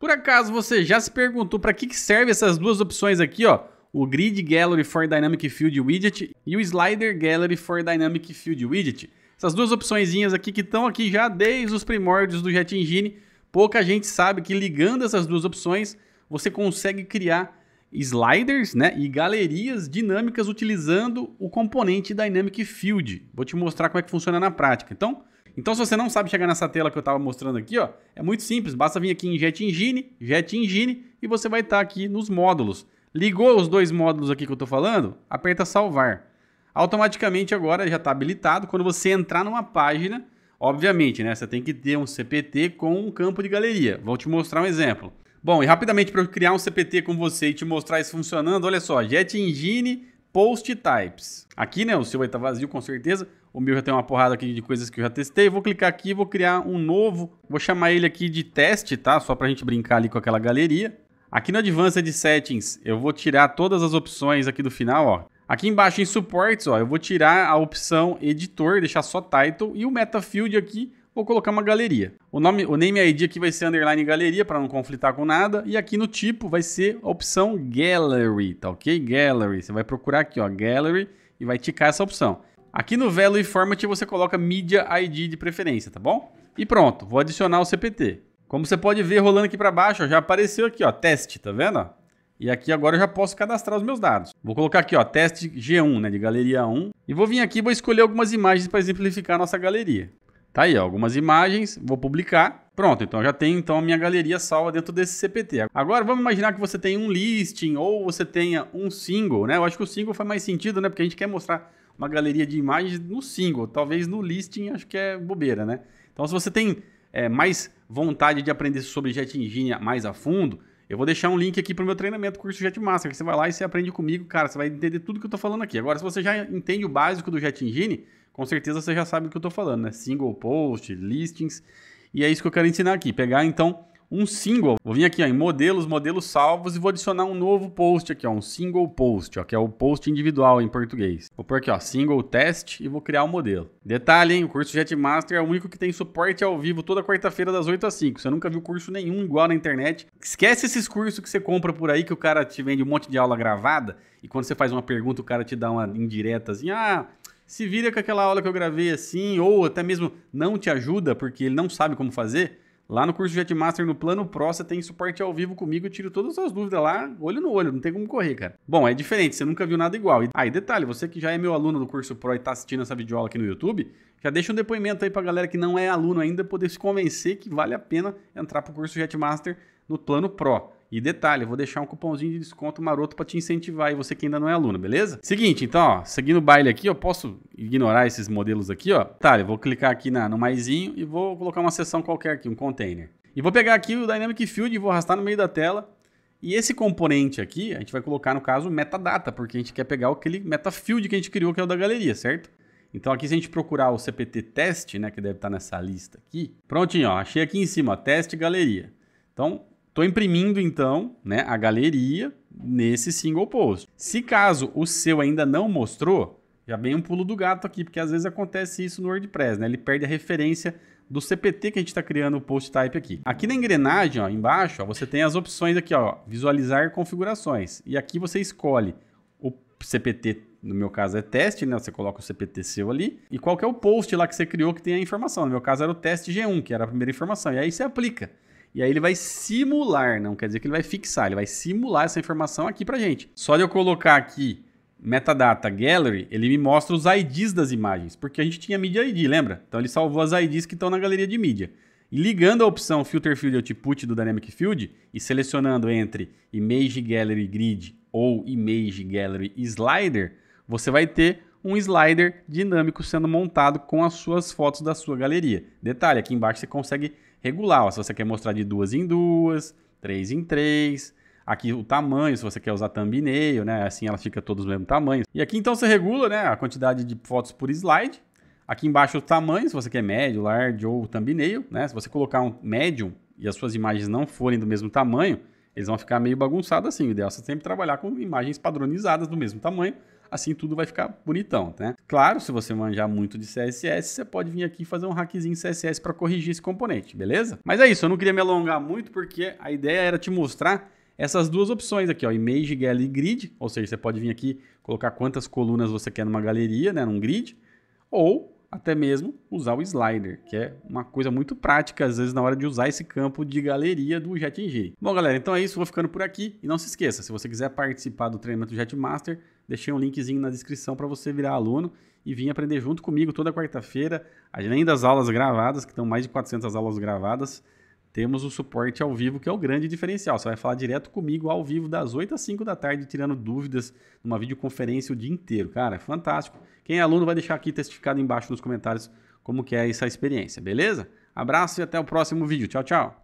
Por acaso você já se perguntou para que, servem serve essas duas opções aqui, ó? O Grid Gallery for Dynamic Field Widget e o Slider Gallery for Dynamic Field Widget. Essas duas opçõezinhas aqui que estão aqui já desde os primórdios do Jet Engine. Pouca gente sabe que ligando essas duas opções, você consegue criar sliders né, e galerias dinâmicas utilizando o componente Dynamic Field. Vou te mostrar como é que funciona na prática. Então, então, se você não sabe chegar nessa tela que eu estava mostrando aqui, ó, é muito simples. Basta vir aqui em Jet Engine, Jet Engine, e você vai estar tá aqui nos módulos. Ligou os dois módulos aqui que eu estou falando? Aperta salvar. Automaticamente agora já está habilitado. Quando você entrar numa página, obviamente, né, você tem que ter um CPT com um campo de galeria. Vou te mostrar um exemplo. Bom, e rapidamente para eu criar um CPT com você e te mostrar isso funcionando, olha só, Jet Engine Post Types. Aqui, né, o seu vai estar tá vazio com certeza. O meu já tem uma porrada aqui de coisas que eu já testei. Vou clicar aqui, vou criar um novo. Vou chamar ele aqui de teste, tá? Só para a gente brincar ali com aquela galeria. Aqui no Advanced Settings, eu vou tirar todas as opções aqui do final, ó. Aqui embaixo em Supports, ó, eu vou tirar a opção Editor, deixar só Title. E o Meta Field aqui, vou colocar uma galeria. O, nome, o Name ID aqui vai ser underline galeria, para não conflitar com nada. E aqui no tipo vai ser a opção Gallery, tá ok? Gallery. Você vai procurar aqui, ó, Gallery, e vai ticar essa opção. Aqui no Velo e Format você coloca Media ID de preferência, tá bom? E pronto, vou adicionar o CPT. Como você pode ver rolando aqui para baixo, ó, já apareceu aqui, ó, teste, tá vendo? E aqui agora eu já posso cadastrar os meus dados. Vou colocar aqui, ó, teste G1, né, de galeria 1. E vou vir aqui e vou escolher algumas imagens para exemplificar a nossa galeria. Tá aí, ó, algumas imagens, vou publicar. Pronto, então já tem então a minha galeria salva dentro desse CPT. Agora vamos imaginar que você tem um listing ou você tenha um single, né? Eu acho que o single faz mais sentido, né? Porque a gente quer mostrar uma galeria de imagens no single. Talvez no listing acho que é bobeira, né? Então, se você tem é, mais vontade de aprender sobre Jet Engine mais a fundo, eu vou deixar um link aqui para o meu treinamento, curso Jet Master, que você vai lá e você aprende comigo, cara, você vai entender tudo que eu estou falando aqui. Agora, se você já entende o básico do Jet Engine, com certeza você já sabe o que eu estou falando, né? Single post, listings, e é isso que eu quero ensinar aqui. Pegar, então, um single. Vou vir aqui ó, em modelos, modelos salvos e vou adicionar um novo post aqui, ó, um single post, ó, que é o post individual em português. Vou pôr aqui, ó, single test e vou criar o um modelo. Detalhe, hein, o curso Jetmaster é o único que tem suporte ao vivo toda quarta-feira das 8 às 5. Você nunca viu curso nenhum igual na internet. Esquece esses cursos que você compra por aí que o cara te vende um monte de aula gravada e quando você faz uma pergunta o cara te dá uma indireta assim, ah, se vira com aquela aula que eu gravei assim, ou até mesmo não te ajuda porque ele não sabe como fazer, Lá no curso Jet Master, no Plano Pro, você tem suporte ao vivo comigo, eu tiro todas as suas dúvidas lá, olho no olho, não tem como correr, cara. Bom, é diferente, você nunca viu nada igual. Ah, e detalhe, você que já é meu aluno do curso Pro e tá assistindo essa videoaula aqui no YouTube, já deixa um depoimento aí pra galera que não é aluno ainda poder se convencer que vale a pena entrar pro curso Jet Master no Plano Pro. E detalhe, vou deixar um cupomzinho de desconto maroto para te incentivar e você que ainda não é aluno, beleza? Seguinte, então, ó, seguindo o baile aqui, eu posso ignorar esses modelos aqui, ó. Tá, eu vou clicar aqui na, no maisinho e vou colocar uma seção qualquer aqui, um container. E vou pegar aqui o Dynamic Field e vou arrastar no meio da tela. E esse componente aqui, a gente vai colocar, no caso, metadata, porque a gente quer pegar aquele metafield que a gente criou, que é o da galeria, certo? Então aqui se a gente procurar o CPT teste, né, que deve estar nessa lista aqui, prontinho, ó, achei aqui em cima, ó, teste galeria. Então Estou imprimindo então né, a galeria nesse single post. Se caso o seu ainda não mostrou, já vem um pulo do gato aqui, porque às vezes acontece isso no WordPress, né? Ele perde a referência do CPT que a gente está criando o post type aqui. Aqui na engrenagem, ó, embaixo, ó, você tem as opções aqui, ó, visualizar configurações. E aqui você escolhe o CPT, no meu caso é teste, né? Você coloca o CPT seu ali e qual que é o post lá que você criou que tem a informação. No meu caso era o teste G1, que era a primeira informação. E aí você aplica. E aí ele vai simular, não quer dizer que ele vai fixar, ele vai simular essa informação aqui para gente. Só de eu colocar aqui metadata gallery, ele me mostra os IDs das imagens, porque a gente tinha media ID, lembra? Então ele salvou as IDs que estão na galeria de mídia. E ligando a opção Filter Field Output do Dynamic Field e selecionando entre Image Gallery Grid ou Image Gallery Slider, você vai ter um slider dinâmico sendo montado com as suas fotos da sua galeria. Detalhe, aqui embaixo você consegue regular, ó, se você quer mostrar de duas em duas, três em três, aqui o tamanho, se você quer usar thumbnail, né? Assim ela fica todos do mesmo tamanho. E aqui então você regula, né, a quantidade de fotos por slide. Aqui embaixo o tamanho, se você quer médio, large ou thumbnail, né? Se você colocar um médio e as suas imagens não forem do mesmo tamanho, eles vão ficar meio bagunçados assim. O ideal é você sempre trabalhar com imagens padronizadas do mesmo tamanho assim tudo vai ficar bonitão, né? Claro, se você manjar muito de CSS, você pode vir aqui fazer um hackzinho CSS para corrigir esse componente, beleza? Mas é isso, eu não queria me alongar muito porque a ideia era te mostrar essas duas opções aqui, ó, Image, Gallery e Grid, ou seja, você pode vir aqui colocar quantas colunas você quer numa galeria, né, num grid, ou até mesmo usar o slider, que é uma coisa muito prática às vezes na hora de usar esse campo de galeria do Jet Engine. Bom, galera, então é isso, vou ficando por aqui e não se esqueça, se você quiser participar do treinamento Jet Master, deixei um linkzinho na descrição para você virar aluno e vir aprender junto comigo toda quarta-feira, além das aulas gravadas, que estão mais de 400 aulas gravadas temos o suporte ao vivo, que é o grande diferencial. Você vai falar direto comigo ao vivo das 8 às 5 da tarde, tirando dúvidas numa videoconferência o dia inteiro. Cara, é fantástico. Quem é aluno vai deixar aqui testificado embaixo nos comentários como que é essa experiência, beleza? Abraço e até o próximo vídeo. Tchau, tchau.